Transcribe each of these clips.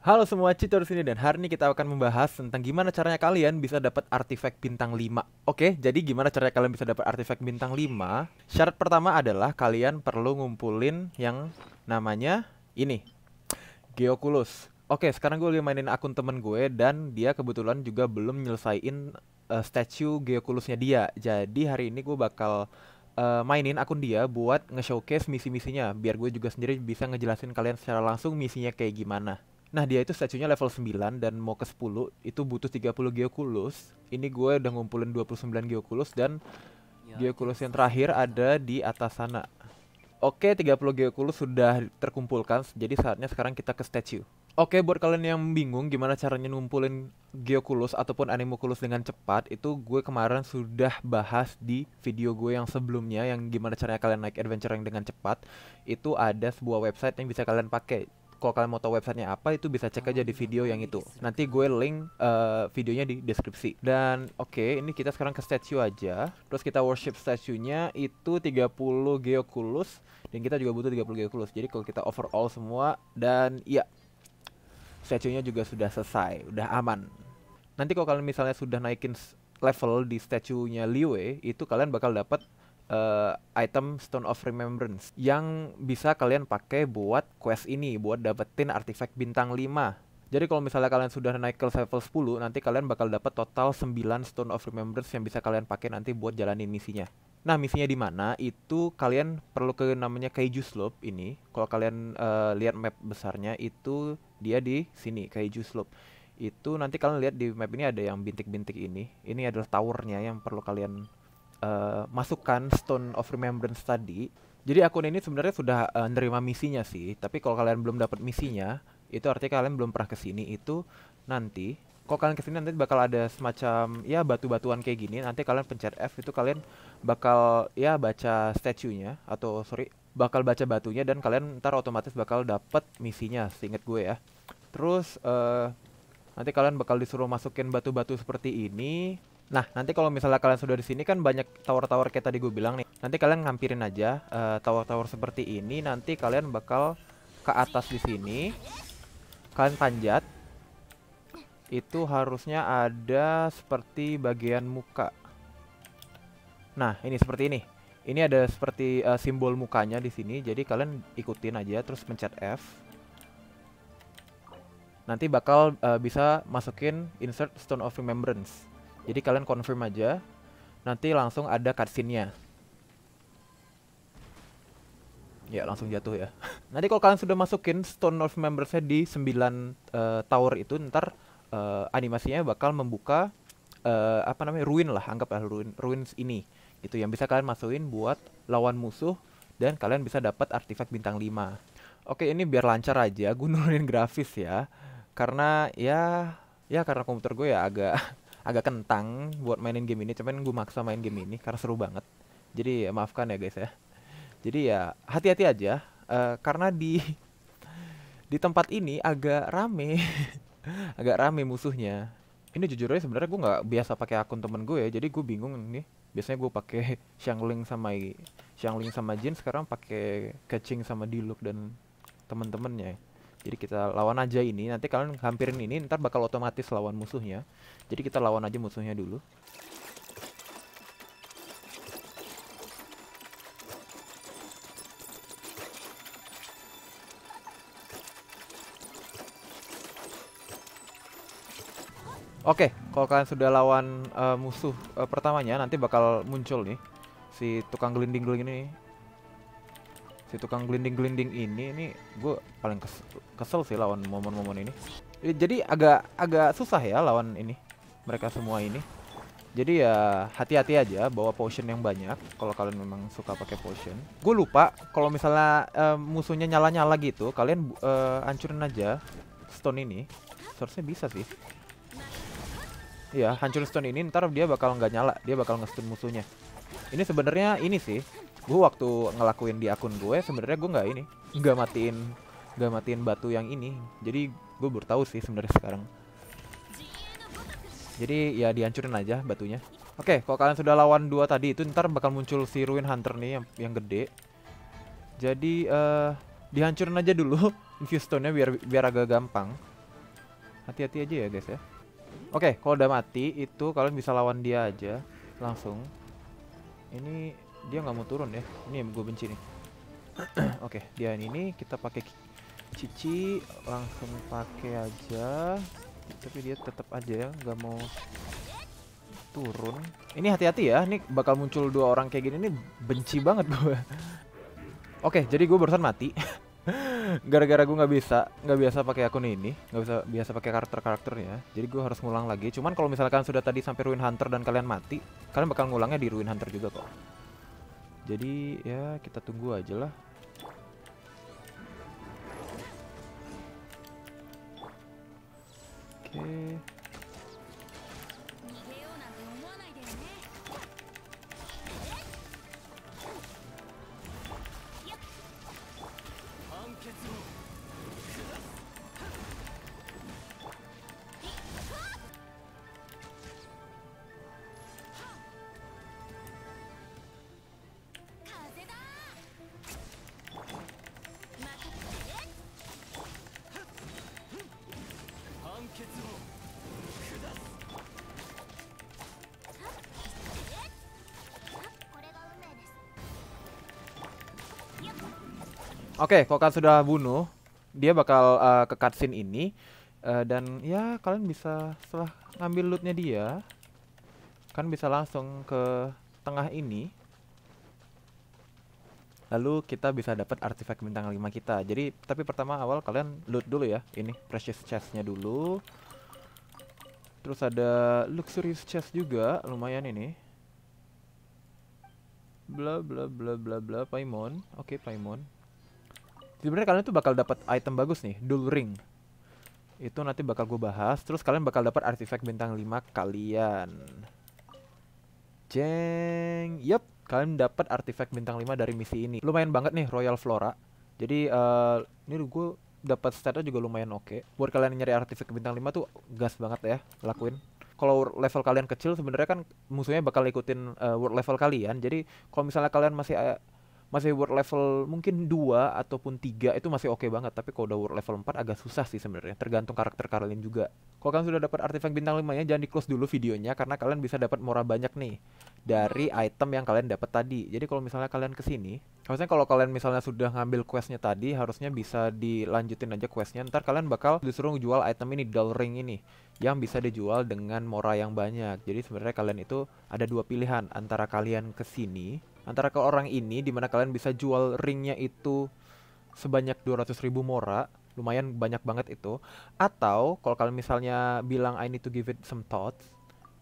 Halo semua, Cito di sini dan hari ini kita akan membahas tentang gimana caranya kalian bisa dapat artefak bintang 5. Oke, jadi gimana caranya kalian bisa dapat artefak bintang 5? Syarat pertama adalah kalian perlu ngumpulin yang namanya ini. Geoculus. Oke, sekarang gue lagi mainin akun temen gue dan dia kebetulan juga belum nyelesain uh, statue Geoculusnya dia. Jadi hari ini gue bakal uh, mainin akun dia buat nge-showcase misi-misinya biar gue juga sendiri bisa ngejelasin kalian secara langsung misinya kayak gimana. Nah dia itu statunya level 9 dan mau ke 10 itu butuh 30 geokulus Ini gue udah ngumpulin 29 geokulus dan ya, geokulus ya. yang terakhir ada di atas sana. Oke, 30 geokulus sudah terkumpulkan, jadi saatnya sekarang kita ke statue. Oke, buat kalian yang bingung gimana caranya ngumpulin geokulus ataupun Animoculus dengan cepat, itu gue kemarin sudah bahas di video gue yang sebelumnya, yang gimana caranya kalian naik adventure yang dengan cepat. Itu ada sebuah website yang bisa kalian pakai kalau kalian mau tahu websitenya apa itu bisa cek aja di video yang itu nanti gue link uh, videonya di deskripsi dan oke okay, ini kita sekarang ke statue aja terus kita worship statue-nya itu 30 geokulus, dan kita juga butuh 30 geokulus. jadi kalau kita overall semua dan ya statue-nya juga sudah selesai udah aman nanti kalau kalian misalnya sudah naikin level di statue-nya Liwe itu kalian bakal dapat uh, item Stone of Remembrance yang bisa kalian pakai buat quest ini, buat dapetin artifact bintang 5. Jadi kalau misalnya kalian sudah naik ke level 10, nanti kalian bakal dapat total 9 Stone of Remembrance yang bisa kalian pakai nanti buat jalanin misinya. Nah, misinya di mana? Itu kalian perlu ke namanya Kaiju Slope ini. Kalau kalian uh, lihat map besarnya itu dia di sini, Kaiju Slope. Itu nanti kalian lihat di map ini ada yang bintik-bintik ini. Ini adalah towernya yang perlu kalian uh, eh, masukkan Stone of Remembrance tadi. Jadi akun ini sebenarnya sudah uh, nerima misinya sih, tapi kalau kalian belum dapat misinya, itu artinya kalian belum pernah ke sini itu nanti kalau kalian kesini nanti bakal ada semacam ya batu-batuan kayak gini nanti kalian pencet F itu kalian bakal ya baca statunya atau sorry bakal baca batunya dan kalian ntar otomatis bakal dapat misinya seinget gue ya terus uh, nanti kalian bakal disuruh masukin batu-batu seperti ini Nah, nanti kalau misalnya kalian sudah di sini kan banyak tower-tower kayak tadi gue bilang nih. Nanti kalian ngampirin aja eh, tower-tower uh, seperti ini. Nanti kalian bakal ke atas di sini. Kalian panjat. Itu harusnya ada seperti bagian muka. Nah, ini seperti ini. Ini ada seperti uh, simbol mukanya di sini. Jadi kalian ikutin aja terus pencet F nanti bakal uh, bisa masukin insert stone of remembrance jadi kalian confirm aja. Nanti langsung ada cutscene-nya. Ya, langsung jatuh ya. Nanti kalau kalian sudah masukin Stone of Members-nya di 9 uh, eh, tower itu, ntar uh, animasinya bakal membuka uh, apa namanya? ruin lah, anggaplah ruin ruins ini. Gitu yang bisa kalian masukin buat lawan musuh dan kalian bisa dapat artefak bintang 5. Oke, ini biar lancar aja, gue nurunin grafis ya. Karena ya ya karena komputer gue ya agak agak kentang buat mainin game ini cuman gue maksa main game ini karena seru banget jadi ya, maafkan ya guys ya jadi ya hati-hati aja uh, karena di di tempat ini agak rame agak rame musuhnya ini jujur aja sebenarnya gue nggak biasa pakai akun temen gue ya jadi gue bingung nih biasanya gue pakai Xiangling sama Xiangling sama Jin sekarang pakai Kecing sama Diluc dan temen-temennya ya jadi kita lawan aja ini, nanti kalian hampirin ini, ntar bakal otomatis lawan musuhnya. Jadi kita lawan aja musuhnya dulu. Oke, okay, kalau kalian sudah lawan uh, musuh uh, pertamanya, nanti bakal muncul nih si tukang gelinding-gelinding ini si tukang glinding-glinding ini ini gue paling kesel, kesel sih lawan momon-momon ini jadi agak agak susah ya lawan ini mereka semua ini jadi ya hati-hati aja bawa potion yang banyak kalau kalian memang suka pakai potion gue lupa kalau misalnya uh, musuhnya nyala-nyala gitu kalian uh, hancurin aja stone ini seharusnya bisa sih ya hancur stone ini ntar dia bakal nggak nyala dia bakal ngestun musuhnya ini sebenarnya ini sih gue waktu ngelakuin di akun gue sebenarnya gue nggak ini nggak matiin nggak matiin batu yang ini jadi gue baru tahu sih sebenarnya sekarang jadi ya dihancurin aja batunya oke okay, kalau kalian sudah lawan dua tadi itu ntar bakal muncul si ruin hunter nih yang yang gede jadi uh, dihancurin aja dulu infuse stone-nya biar biar agak gampang hati-hati aja ya guys ya oke okay, kalau udah mati itu kalian bisa lawan dia aja langsung ini dia nggak mau turun ya ini yang gue benci nih oke okay, dia ini kita pakai cici langsung pakai aja tapi dia tetap aja ya, nggak mau turun ini hati-hati ya ini bakal muncul dua orang kayak gini ini benci banget gue oke okay, jadi gue barusan mati gara-gara gue nggak bisa nggak biasa pakai akun ini nggak bisa biasa pakai karakter karakternya jadi gue harus ngulang lagi cuman kalau misalkan sudah tadi sampai ruin hunter dan kalian mati kalian bakal ngulangnya di ruin hunter juga kok jadi ya kita tunggu aja lah. Oke. Okay. Oke, okay, kalau sudah bunuh, dia bakal uh, ke cutscene ini uh, dan ya kalian bisa setelah ngambil lootnya dia, kan bisa langsung ke tengah ini. Lalu kita bisa dapat artifact bintang 5 kita. Jadi, tapi pertama awal kalian loot dulu ya. Ini precious chestnya dulu. Terus ada luxurious chest juga, lumayan ini. Bla bla bla bla bla Paimon. Oke, okay, Paimon sebenarnya kalian tuh bakal dapat item bagus nih dual ring itu nanti bakal gue bahas terus kalian bakal dapat artifact bintang 5 kalian jeng yep kalian dapat artifact bintang 5 dari misi ini lumayan banget nih royal flora jadi uh, ini gue dapat statnya juga lumayan oke okay. buat kalian yang nyari artifact bintang 5 tuh gas banget ya lakuin kalau level kalian kecil sebenarnya kan musuhnya bakal ikutin uh, eh, world level kalian jadi kalau misalnya kalian masih uh, masih world level mungkin dua ataupun tiga itu masih oke okay banget tapi kalau udah world level 4 agak susah sih sebenarnya tergantung karakter kalian juga kalau kalian sudah dapat artefak bintang 5 nya jangan di close dulu videonya karena kalian bisa dapat murah banyak nih dari item yang kalian dapat tadi jadi kalau misalnya kalian kesini harusnya kalau kalian misalnya sudah ngambil questnya tadi harusnya bisa dilanjutin aja questnya ntar kalian bakal disuruh jual item ini doll ring ini yang bisa dijual dengan mora yang banyak jadi sebenarnya kalian itu ada dua pilihan antara kalian kesini antara ke orang ini dimana kalian bisa jual ringnya itu sebanyak 200 ribu mora lumayan banyak banget itu atau kalau kalian misalnya bilang I need to give it some thoughts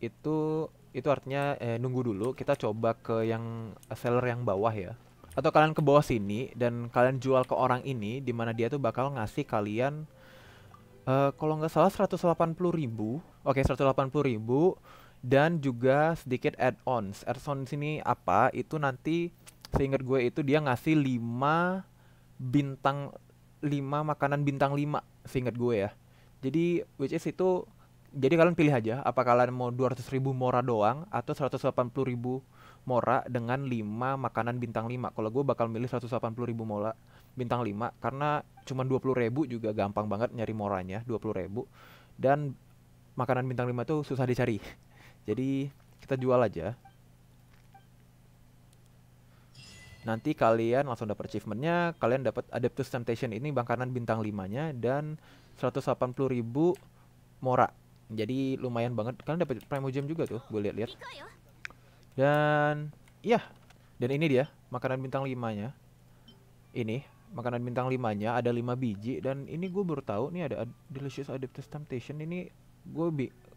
itu itu artinya eh, nunggu dulu kita coba ke yang seller yang bawah ya atau kalian ke bawah sini dan kalian jual ke orang ini dimana dia tuh bakal ngasih kalian uh, kalau nggak salah 180 ribu oke okay, 180 ribu dan juga sedikit add-ons. add ons sini apa? Itu nanti seingat gue itu dia ngasih 5 bintang 5 makanan bintang 5 seingat gue ya. Jadi which is itu jadi kalian pilih aja apa kalian mau 200 ribu mora doang atau 180 ribu mora dengan 5 makanan bintang 5 kalau gue bakal milih 180 ribu mora bintang 5 karena cuma 20 ribu juga gampang banget nyari moranya 20 ribu dan makanan bintang 5 tuh susah dicari Jadi kita jual aja. Nanti kalian langsung dapat achievementnya, kalian dapat Adeptus Temptation ini bangkanan bintang 5-nya dan 180.000 mora. Jadi lumayan banget. Kalian dapat Gem juga tuh, gue lihat-lihat. Ya? Dan iya, dan ini dia makanan bintang 5-nya. Ini makanan bintang 5-nya ada 5 biji dan ini gue baru tahu nih ada Delicious Adeptus Temptation ini gue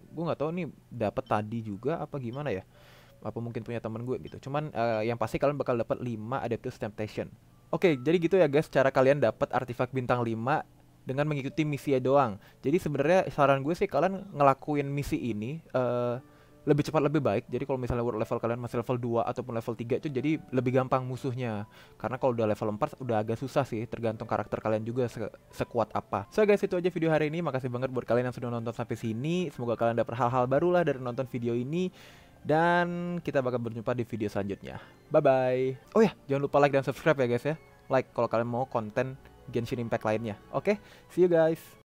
gue nggak tahu nih dapat tadi juga apa gimana ya apa mungkin punya temen gue gitu cuman uh, yang pasti kalian bakal dapat 5 adeptus temptation oke okay, jadi gitu ya guys cara kalian dapat artefak bintang 5 dengan mengikuti misi doang. Jadi sebenarnya saran gue sih kalian ngelakuin misi ini uh, lebih cepat lebih baik. Jadi kalau misalnya world level kalian masih level 2 ataupun level 3 itu jadi lebih gampang musuhnya. Karena kalau udah level 4 udah agak susah sih tergantung karakter kalian juga se sekuat apa. So guys itu aja video hari ini. Makasih banget buat kalian yang sudah nonton sampai sini. Semoga kalian dapat hal-hal baru lah dari nonton video ini. Dan kita bakal berjumpa di video selanjutnya. Bye-bye. Oh ya, jangan lupa like dan subscribe ya guys ya. Like kalau kalian mau konten Genshin Impact lainnya. Oke, okay? see you guys.